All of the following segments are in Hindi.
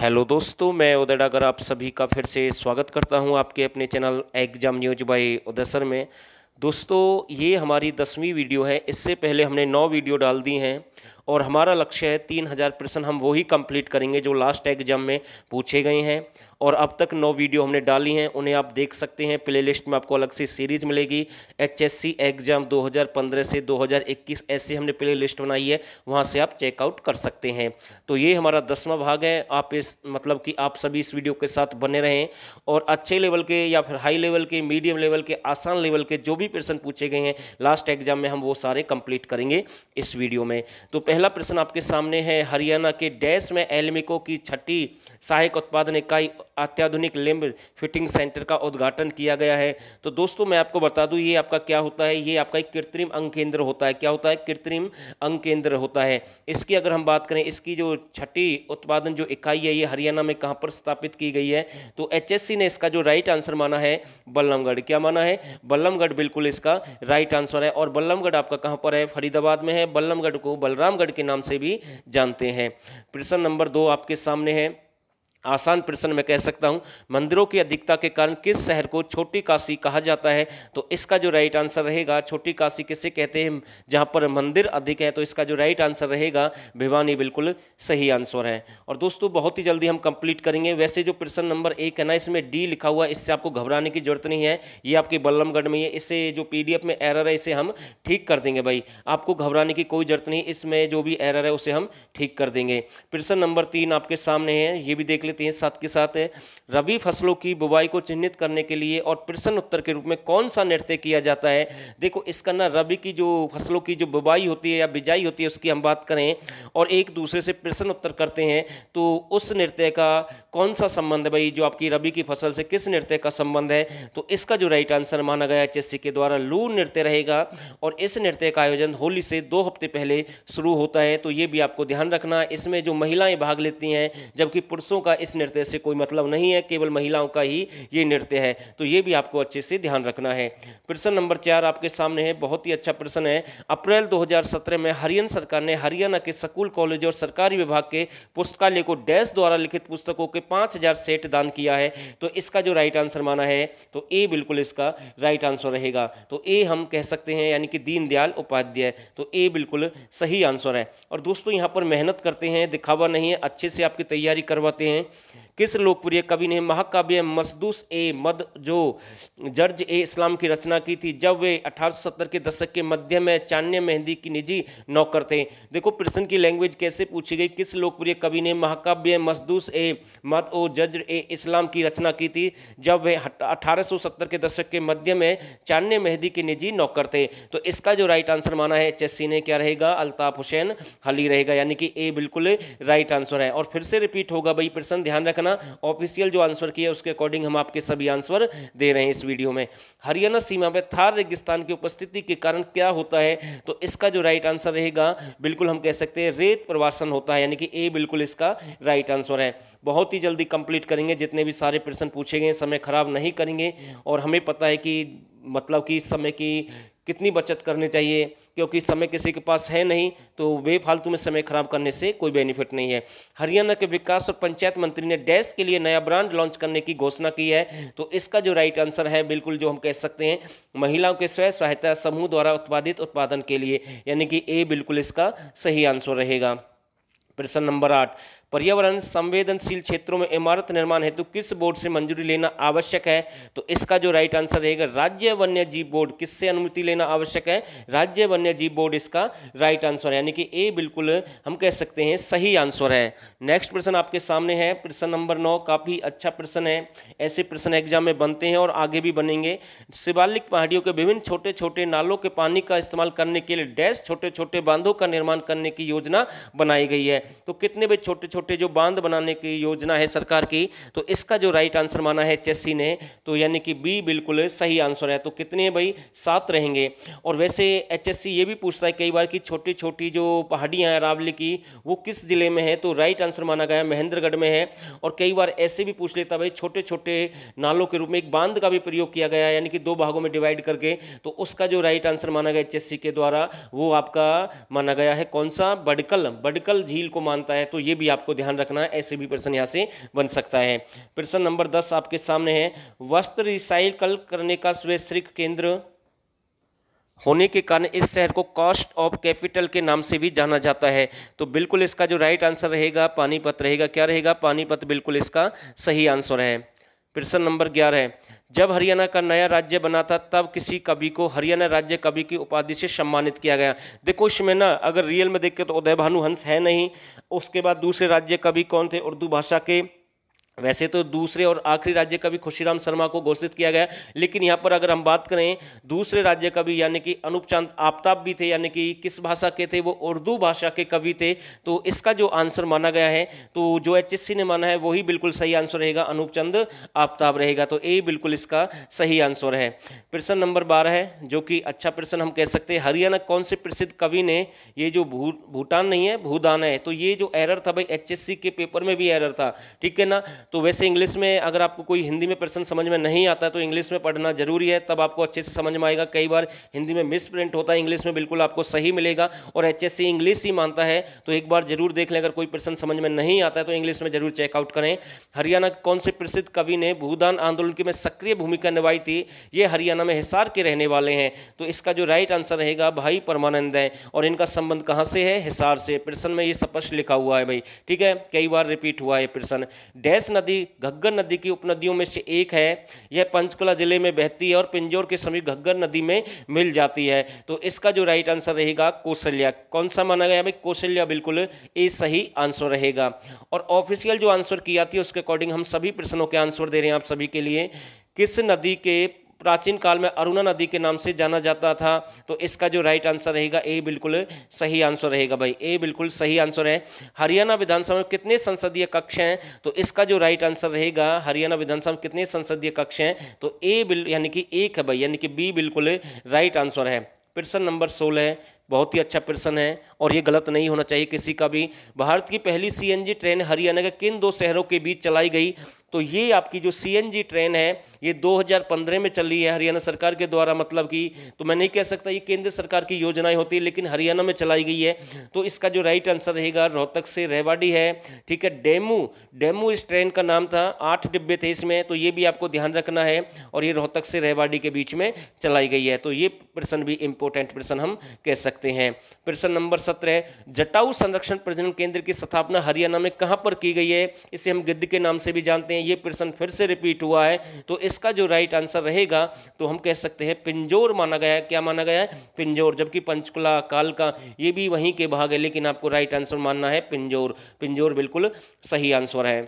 हेलो दोस्तों मैं उदय डागर आप सभी का फिर से स्वागत करता हूं आपके अपने channel exam news by Uday sir में दोस्तों ये हमारी दसवीं वीडियो है इससे पहले हमने नौ वीडियो डाल दी हैं और हमारा लक्ष्य है तीन हज़ार प्रश्न हम वही कंप्लीट करेंगे जो लास्ट एग्जाम में पूछे गए हैं और अब तक नौ वीडियो हमने डाली हैं उन्हें आप देख सकते हैं प्लेलिस्ट में आपको अलग से सीरीज मिलेगी एचएससी एग्जाम 2015 से 2021 ऐसे हमने प्लेलिस्ट बनाई है वहाँ से आप चेकआउट कर सकते हैं तो ये हमारा दसवां भाग है आप इस मतलब कि आप सभी इस वीडियो के साथ बने रहें और अच्छे लेवल के या फिर हाई लेवल के मीडियम लेवल के आसान लेवल के जो भी प्रश्न पूछे गए हैं लास्ट एग्जाम में हम वो सारे कंप्लीट करेंगे इस वीडियो में तो पहले पहला प्रश्न आपके सामने है हरियाणा के डैश में एलमिको की छठी सहायक उत्पादन इकाई अत्याधुनिक लिम्ब फिटिंग सेंटर का उद्घाटन किया गया है तो दोस्तों मैं आपको बता दूं ये आपका क्या होता है ये आपका एक कृत्रिम अंग केंद्र होता है क्या होता है कृत्रिम अंग केंद्र होता है इसकी अगर हम बात करें इसकी जो छठी उत्पादन जो इकाई है ये हरियाणा में कहाँ पर स्थापित की गई है तो एच ने इसका जो राइट आंसर माना है बल्लमगढ़ क्या माना है बल्लमगढ़ बिल्कुल इसका राइट आंसर है और बल्लमगढ़ आपका कहाँ पर है फरीदाबाद में है बल्लमगढ़ को बलरामगढ़ के नाम से भी जानते हैं प्रश्न नंबर दो आपके सामने है आसान प्रश्न में कह सकता हूं मंदिरों की अधिकता के कारण किस शहर को छोटी काशी कहा जाता है तो इसका जो राइट आंसर रहेगा छोटी काशी किसे कहते हैं जहां पर मंदिर अधिक है तो इसका जो राइट आंसर रहेगा भिवानी बिल्कुल सही आंसर है और दोस्तों बहुत ही जल्दी हम कंप्लीट करेंगे वैसे जो प्रश्न नंबर एक है ना इसमें डी लिखा हुआ है इससे आपको घबराने की जरूरत नहीं है ये आपके बल्लमगढ़ में है इससे जो पी में एरर है इसे हम ठीक कर देंगे भाई आपको घबराने की कोई जरूरत नहीं इसमें जो भी एरर है उसे हम ठीक कर देंगे प्रश्न नंबर तीन आपके सामने है ये भी देख देते हैं साथ के साथ रबी फसलों की बुवाई को चिन्हित करने के लिए और प्रश्न उत्तर के रूप में कौन सा नृत्य किया जाता है देखो इसका ना रबी की जो फसलों की जो बुवाई होती है या बिजाई होती है उसकी हम बात करें और एक दूसरे से प्रश्न उत्तर करते हैं तो उस नृत्य का कौन सा संबंध है भाई जो आपकी रबी की फसल से किस नृत्य का संबंध है तो इसका जो राइट आंसर माना गया एच के द्वारा लू नृत्य रहेगा और इस नृत्य का आयोजन होली से दो हफ्ते पहले शुरू होता है तो ये भी आपको ध्यान रखना इसमें जो महिलाएं भाग लेती हैं जबकि पुरुषों का इस नृत्य से कोई मतलब नहीं है केवल महिलाओं का ही ये नृत्य है तो ये भी आपको अच्छे से ध्यान रखना है प्रश्न नंबर चार आपके सामने है बहुत ही अच्छा प्रश्न है अप्रैल 2017 में हरियाणा सरकार ने हरियाणा के स्कूल कॉलेज और सरकारी विभाग के पुस्तकालय को डैश द्वारा लिखित पुस्तकों के पाँच सेट दान किया है तो इसका जो राइट आंसर माना है तो ए बिल्कुल इसका राइट आंसर रहेगा तो ए हम कह सकते हैं यानी कि दीनदयाल उपाध्याय तो ए बिल्कुल सही आंसर है और दोस्तों यहाँ पर मेहनत करते हैं दिखावा नहीं है अच्छे से आपकी तैयारी करवाते हैं किस लोकप्रिय कवि ने महाकाव्य मसदूस ए मद जो जर्ज ए इस्लाम की रचना की थी जब वे 1870 के दशक के मध्य में चान्य मेहंदी की निजी नौकर थे देखो प्रश्न की लैंग्वेज कैसे पूछी गई किस लोकप्रिय कवि ने महाकाव्य मसदूस ए मद ओ जज्र ए इस्लाम की रचना की थी जब वे 1870 के दशक के मध्य में चान्य मेहंदी के निजी नौकर थे तो इसका जो राइट आंसर माना है एच ने क्या रहेगा अल्ताफ हुसैन हली रहेगा यानी कि ए बिल्कुल राइट आंसर है और फिर से रिपीट होगा भाई प्रश्न ध्यान रखना ऑफिशियल जो आंसर किया उसके अकॉर्डिंग हम आपके सभी आंसर दे रहे हैं इस वीडियो में हरियाणा सीमा में थार रेगिस्तान की उपस्थिति के कारण क्या होता है तो इसका जो राइट आंसर रहेगा बिल्कुल हम कह सकते हैं रेत प्रवासन होता है यानी कि ए बिल्कुल इसका राइट आंसर है बहुत ही जल्दी कंप्लीट करेंगे जितने भी सारे प्रश्न पूछे गए समय खराब नहीं करेंगे और हमें पता है कि मतलब कि समय की कितनी बचत करनी चाहिए क्योंकि समय किसी के पास है नहीं तो बेफालतू में समय खराब करने से कोई बेनिफिट नहीं है हरियाणा के विकास और पंचायत मंत्री ने डैश के लिए नया ब्रांड लॉन्च करने की घोषणा की है तो इसका जो राइट आंसर है बिल्कुल जो हम कह सकते हैं महिलाओं के स्वयं सहायता समूह द्वारा उत्पादित उत्पादन के लिए यानी कि ए बिल्कुल इसका सही आंसर रहेगा प्रश्न नंबर आठ पर्यावरण संवेदनशील क्षेत्रों में इमारत निर्माण हेतु किस बोर्ड से मंजूरी लेना आवश्यक है तो इसका जो राइट आंसर रहेगा राज्य वन्य जीव बोर्ड किससे अनुमति लेना आवश्यक है राज्य वन्य जीव बोर्ड इसका राइट आंसर यानी कि ए बिल्कुल हम कह सकते हैं सही आंसर है नेक्स्ट प्रश्न आपके सामने है प्रश्न नंबर नौ काफ़ी अच्छा प्रश्न है ऐसे प्रश्न एग्जाम में बनते हैं और आगे भी बनेंगे शिवालिक पहाड़ियों के विभिन्न छोटे छोटे नालों के पानी का इस्तेमाल करने के लिए डैश छोटे छोटे बांधों का निर्माण करने की योजना बनाई गई है तो कितने भी छोटे छोटे छोटे जो बांध बनाने की योजना है सरकार की तो इसका जो राइट आंसर माना है चेस्सी ने तो यानी कि बी बिल्कुल सही आंसर है तो कितने भाई सात रहेंगे और वैसे एच ये भी पूछता है कई बार कि छोटी छोटी जो पहाड़ियाँ हैं रावली की वो किस ज़िले में है तो राइट आंसर माना गया महेंद्रगढ़ में है और कई बार ऐसे भी पूछ लेता भाई छोटे छोटे नालों के रूप में एक बांध का भी प्रयोग किया गया यानी कि दो भागों में डिवाइड करके तो उसका जो राइट आंसर माना गया एच के द्वारा वो आपका माना गया है कौन सा बडकल बडकल झील को मानता है तो ये भी आपको आपको ध्यान रखना है ऐसे भी प्रश्न यहाँ से बन सकता है प्रश्न नंबर दस आपके सामने है वस्त्र रिसाइकल करने का स्वैच्छिक केंद्र होने के कारण इस शहर को कॉस्ट ऑफ कैपिटल के नाम से भी जाना जाता है तो बिल्कुल इसका जो राइट आंसर रहेगा पानीपत रहेगा क्या रहेगा पानीपत बिल्कुल इसका सही आंसर है प्रश्न नंबर ग्यारह है जब हरियाणा का नया राज्य बना था तब किसी कवि को हरियाणा राज्य कवि की उपाधि से सम्मानित किया गया देखो इसमें ना अगर रियल में देखें तो उदय भानु हंस है नहीं उसके बाद दूसरे राज्य कवि कौन थे उर्दू भाषा के वैसे तो दूसरे और आखिरी राज्य का भी खुशीराम शर्मा को घोषित किया गया लेकिन यहाँ पर अगर हम बात करें दूसरे राज्य का भी यानी कि अनूप चांद आफ्ताब भी थे यानी कि किस भाषा के थे वो उर्दू भाषा के कवि थे तो इसका जो आंसर माना गया है तो जो एच ने माना है वही बिल्कुल सही आंसर रहेगा अनूप चंद आफ्ताब रहेगा तो ए बिल्कुल इसका सही आंसर है प्रश्न नंबर बारह है जो कि अच्छा प्रश्न हम कह सकते हैं हरियाणा कौन से प्रसिद्ध कवि ने ये जो भू भूटान नहीं है भूदान है तो ये जो एरर था भाई एच के पेपर में भी एरर था ठीक है ना तो वैसे इंग्लिश में अगर आपको कोई हिंदी में प्रश्न समझ में नहीं आता तो इंग्लिश में पढ़ना जरूरी है तब आपको अच्छे से समझ में आएगा कई बार हिंदी में मिस प्रिंट होता है इंग्लिश में बिल्कुल आपको सही मिलेगा और एच इंग्लिश ही मानता है तो एक बार जरूर देख लें अगर कोई प्रश्न समझ में नहीं आता है तो इंग्लिश में जरूर चेकआउट करें हरियाणा कौन से प्रसिद्ध कवि ने भूदान आंदोलन की में सक्रिय भूमिका निभाई थी ये हरियाणा में हिसार के रहने वाले हैं तो इसका जो राइट आंसर रहेगा भाई परमानंद है और इनका संबंध कहाँ से है हिसार से प्रश्न में ये स्पष्ट लिखा हुआ है भाई ठीक है कई बार रिपीट हुआ है प्रश्न डैश न नदी घग्गर नदी की उपनदियों में से एक है यह पंचकुला जिले में बहती है और पिंजौर के समीप घग्गर नदी में मिल जाती है तो इसका जो राइट आंसर रहेगा कौशल्या कौन सा माना गया भाई कौशल्या बिल्कुल ए सही आंसर रहेगा और ऑफिशियल जो आंसर की आती है उसके अकॉर्डिंग हम सभी प्रश्नों के आंसर दे रहे हैं आप सभी के लिए किस नदी के प्राचीन काल में अरुणा नदी के नाम से जाना जाता था तो इसका जो राइट आंसर रहेगा ए बिल्कुल सही आंसर रहेगा भाई ए बिल्कुल सही आंसर है हरियाणा विधानसभा में कितने संसदीय कक्ष हैं तो इसका जो राइट आंसर रहेगा हरियाणा विधानसभा में कितने संसदीय कक्ष हैं तो ए बिल यानी कि एक है भाई यानी कि बी बिल्कुल राइट आंसर है प्रश्न नंबर सोलह बहुत ही अच्छा प्रश्न है और ये गलत नहीं होना चाहिए किसी का भी भारत की पहली सीएनजी ट्रेन हरियाणा के किन दो शहरों के बीच चलाई गई तो ये आपकी जो सीएनजी ट्रेन है ये 2015 में चली है हरियाणा सरकार के द्वारा मतलब कि तो मैं नहीं कह सकता ये केंद्र सरकार की योजनाएं होती है लेकिन हरियाणा में चलाई गई है तो इसका जो राइट आंसर रहेगा रोहतक से रेवाड़ी है ठीक है डेमू डेमू इस ट्रेन का नाम था आठ डिब्बे थे इसमें तो ये भी आपको ध्यान रखना है और ये रोहतक से रेवाड़ी के बीच में चलाई गई है तो ये प्रश्न भी इम्पोर्टेंट प्रश्न हम कह सकते सकते हैं प्रश्न नंबर सत्रह है जटाऊ संरक्षण प्रजनन केंद्र की स्थापना हरियाणा में कहाँ पर की गई है इसे हम गिद्ध के नाम से भी जानते हैं ये प्रश्न फिर से रिपीट हुआ है तो इसका जो राइट आंसर रहेगा तो हम कह सकते हैं पिंजोर माना गया है क्या माना गया है पिंजोर जबकि पंचकुला कालका ये भी वहीं के भाग है लेकिन आपको राइट आंसर मानना है पिंजोर पिंजोर बिल्कुल सही आंसर है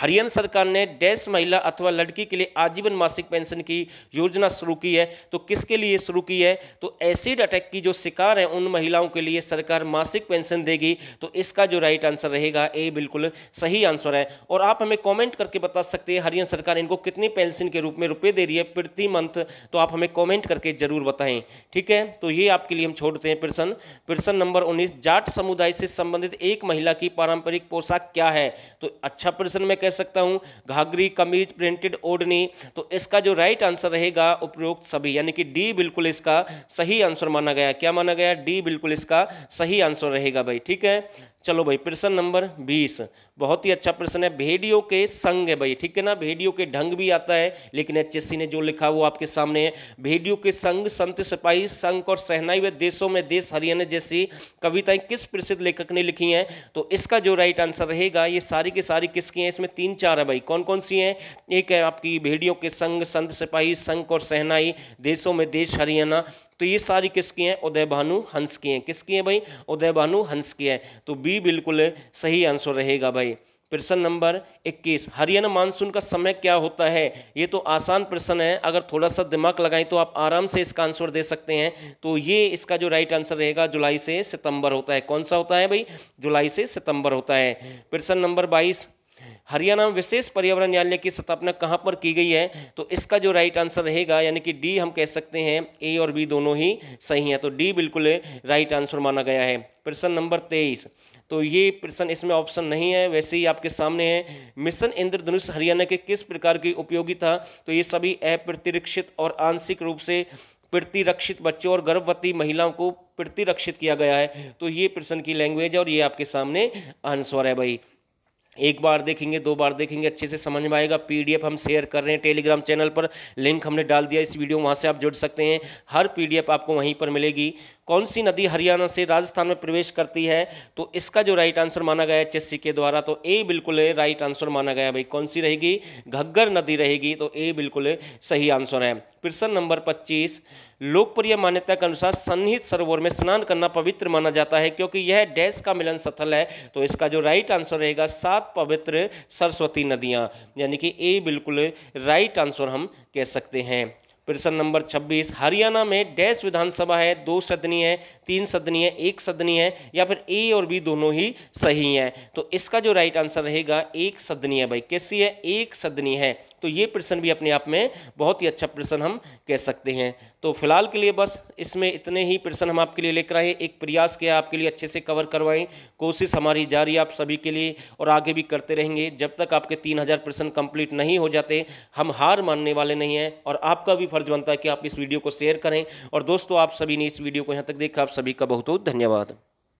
हरियाणा सरकार ने डैश महिला अथवा लड़की के लिए आजीवन मासिक पेंशन की योजना शुरू की है तो किसके लिए शुरू की है तो एसिड अटैक की जो शिकार है उन महिलाओं के लिए सरकार मासिक पेंशन देगी तो इसका जो राइट आंसर रहेगा ए बिल्कुल सही आंसर है और आप हमें कॉमेंट करके बता सकते हैं हरियाणा सरकार इनको कितनी पेंशन के रूप में रुपये दे रही है प्रति मंथ तो आप हमें कॉमेंट करके जरूर बताएं ठीक है तो ये आपके लिए हम छोड़ते हैं प्रश्न प्रश्न नंबर उन्नीस जाट समुदाय से संबंधित एक महिला की पारंपरिक पोशाक क्या है तो अच्छा प्रश्न में कह सकता हूँ घाघरी कमीज प्रिंटेड ओढ़नी तो इसका जो राइट आंसर रहेगा उपरोक्त सभी यानी कि डी बिल्कुल इसका सही आंसर माना गया क्या माना गया डी बिल्कुल इसका सही आंसर रहेगा भाई ठीक है चलो भाई प्रश्न नंबर बीस बहुत ही अच्छा प्रश्न है भेड़ियों के संग है भाई ठीक है ना भेड़ियों के ढंग भी आता है लेकिन एच ने जो लिखा वो आपके सामने है भेड़ियों के संग संत सिपाही संघ और सहनाई व देशों में देश हरियाणा जैसी कविताएं किस प्रसिद्ध लेखक ने लिखी हैं तो इसका जो राइट आंसर रहेगा ये सारी की सारी किसकी हैं इसमें तीन चार है भाई कौन कौन सी हैं एक है आपकी भेड़ियों के संग संत सिपाही संघ और सहनाई देशों में देश हरियाणा तो ये सारी किसकी हैं उदय भानु हंस की हैं किसकी हैं भाई उदय भानु हंस की हैं तो बी बिल्कुल सही आंसर रहेगा भाई प्रश्न नंबर 21 हरियाणा मानसून का समय क्या होता है ये तो आसान प्रश्न है अगर थोड़ा सा दिमाग लगाएं तो आप आराम से इसका आंसर दे सकते हैं तो ये इसका जो राइट आंसर रहेगा जुलाई से सितंबर होता है कौन सा होता है भाई जुलाई से सितंबर होता है प्रश्न नंबर 22 हरियाणा में विशेष पर्यावरण न्यायालय की स्थापना कहाँ पर की गई है तो इसका जो राइट आंसर रहेगा यानी कि डी हम कह सकते हैं ए और बी दोनों ही सही हैं तो डी बिल्कुल राइट आंसर माना गया है प्रश्न नंबर तेईस तो ये प्रश्न इसमें ऑप्शन नहीं है वैसे ही आपके सामने है मिशन इंद्रधनुष हरियाणा के किस प्रकार की उपयोगिता तो ये सभी अप्रतिरक्षित और आंशिक रूप से प्रतिरक्षित बच्चों और गर्भवती महिलाओं को प्रतिरक्षित किया गया है तो ये प्रश्न की लैंग्वेज और ये आपके सामने आंसर है भाई एक बार देखेंगे दो बार देखेंगे अच्छे से समझ में आएगा पीडीएफ हम शेयर कर रहे हैं टेलीग्राम चैनल पर लिंक हमने डाल दिया इस वीडियो वहाँ से आप जुड़ सकते हैं हर पीडीएफ आपको वहीं पर मिलेगी कौन सी नदी हरियाणा से राजस्थान में प्रवेश करती है तो इसका जो राइट आंसर माना गया है एच के द्वारा तो ए बिल्कुल राइट आंसर माना गया भाई कौन सी रहेगी घग्गर नदी रहेगी तो ए बिल्कुल सही आंसर है प्रश्न नंबर पच्चीस लोकप्रिय मान्यता के अनुसार सन्निहित सरोवर में स्नान करना पवित्र माना जाता है क्योंकि यह डैश का मिलन स्थल है तो इसका जो राइट आंसर रहेगा सात सात पवित्र सरस्वती नदियाँ यानी कि ए बिल्कुल राइट आंसर हम कह सकते हैं प्रश्न नंबर 26 हरियाणा में डैश विधानसभा है दो सदनीय है तीन सदनीय एक सदनीय है या फिर ए और बी दोनों ही सही हैं तो इसका जो राइट आंसर रहेगा एक सदनीय भाई कैसी है एक सदनीय है तो ये प्रश्न भी अपने आप में बहुत ही अच्छा प्रश्न हम कह सकते हैं तो फिलहाल के लिए बस इसमें इतने ही प्रश्न हम आपके लिए लेकर आए एक प्रयास किया आपके लिए अच्छे से कवर करवाएं कोशिश हमारी जारी आप सभी के लिए और आगे भी करते रहेंगे जब तक आपके तीन हज़ार प्रश्न कंप्लीट नहीं हो जाते हम हार मानने वाले नहीं हैं और आपका भी फर्ज बनता है कि आप इस वीडियो को शेयर करें और दोस्तों आप सभी ने इस वीडियो को यहाँ तक देखा आप सभी का बहुत बहुत धन्यवाद